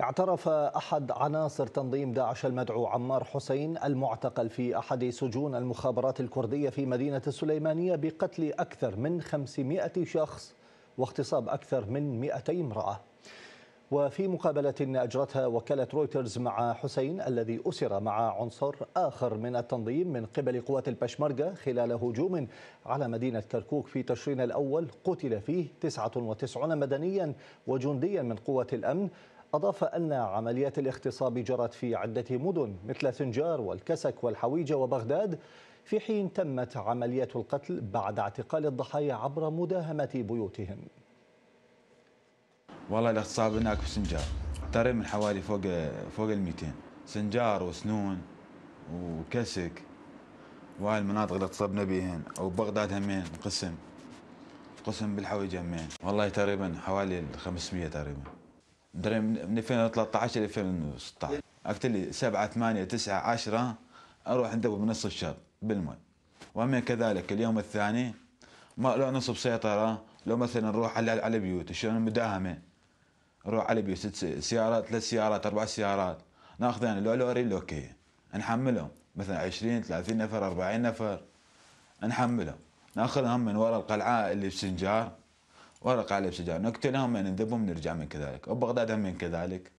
اعترف أحد عناصر تنظيم داعش المدعو عمار حسين المعتقل في أحد سجون المخابرات الكردية في مدينة السليمانية بقتل أكثر من 500 شخص واغتصاب أكثر من 200 امرأة وفي مقابلة أجرتها وكالة رويترز مع حسين الذي أسر مع عنصر آخر من التنظيم من قبل قوات البشمركة خلال هجوم على مدينة كركوك في تشرين الأول قتل فيه 99 مدنيا وجنديا من قوة الأمن أضاف أن عمليات الاغتصاب جرت في عدة مدن مثل سنجار والكسك والحويجة وبغداد في حين تمت عمليات القتل بعد اعتقال الضحايا عبر مداهمة بيوتهم والله الاغتصاب هناك في سنجار تقريبا من حوالي فوق فوق ال 200 سنجار وسنون وكسك وهاي المناطق اللي اغتصبنا بيهن وبغداد همين قسم قسم بالحويجه همين والله تقريبا حوالي 500 تقريبا دري من 2013 ل 2016 اكتلي 7 8 9 10 اروح ابو بنص الشاب بالمي وهم كذلك اليوم الثاني ما لو نصب سيطره لو مثلا نروح على على بيوت شلون مداهمه نروح على بيوت ست سيارات ثلاث سيارات اربع سيارات يعني لو لوري لوكي نحملهم مثلا 20 30 نفر 40 نفر نحملهم ناخذهم من وراء القلعه اللي بسنجار ورق عليه بشجار نقتلهم ننذبهم يعني نرجع من كذلك وبغداد هم من كذلك